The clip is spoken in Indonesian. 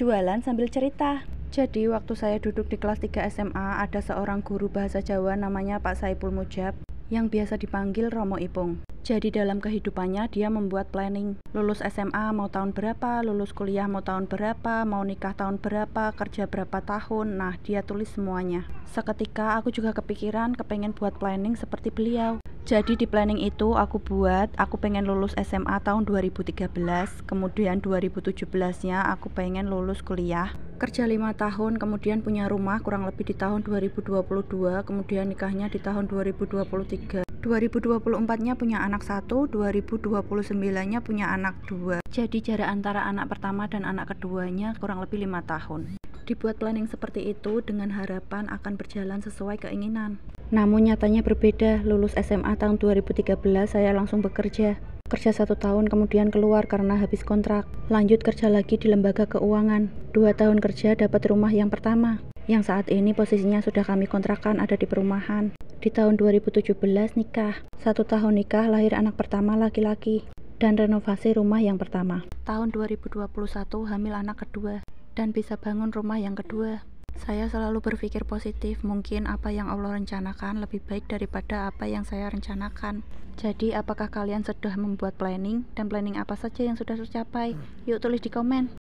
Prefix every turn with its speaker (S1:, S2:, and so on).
S1: jualan sambil cerita. Jadi waktu saya duduk di kelas 3 SMA ada seorang guru bahasa Jawa namanya Pak Saipul Mujab yang biasa dipanggil Romo Ipung. Jadi dalam kehidupannya dia membuat planning Lulus SMA mau tahun berapa, lulus kuliah mau tahun berapa, mau nikah tahun berapa, kerja berapa tahun Nah dia tulis semuanya Seketika aku juga kepikiran kepengen buat planning seperti beliau jadi di planning itu aku buat, aku pengen lulus SMA tahun 2013, kemudian 2017-nya aku pengen lulus kuliah. Kerja 5 tahun, kemudian punya rumah kurang lebih di tahun 2022, kemudian nikahnya di tahun 2023. 2024-nya punya anak satu, 2029-nya punya anak dua. Jadi jarak antara anak pertama dan anak keduanya kurang lebih lima tahun. Dibuat planning seperti itu dengan harapan akan berjalan sesuai keinginan. Namun nyatanya berbeda, lulus SMA tahun 2013 saya langsung bekerja. Kerja satu tahun kemudian keluar karena habis kontrak. Lanjut kerja lagi di lembaga keuangan. Dua tahun kerja dapat rumah yang pertama. Yang saat ini posisinya sudah kami kontrakan ada di perumahan. Di tahun 2017 nikah. Satu tahun nikah lahir anak pertama laki-laki. Dan renovasi rumah yang pertama. Tahun 2021 hamil anak kedua. Dan bisa bangun rumah yang kedua. Saya selalu berpikir positif, mungkin apa yang Allah rencanakan lebih baik daripada apa yang saya rencanakan. Jadi, apakah kalian sudah membuat planning dan planning apa saja yang sudah tercapai? Hmm. Yuk tulis di komen.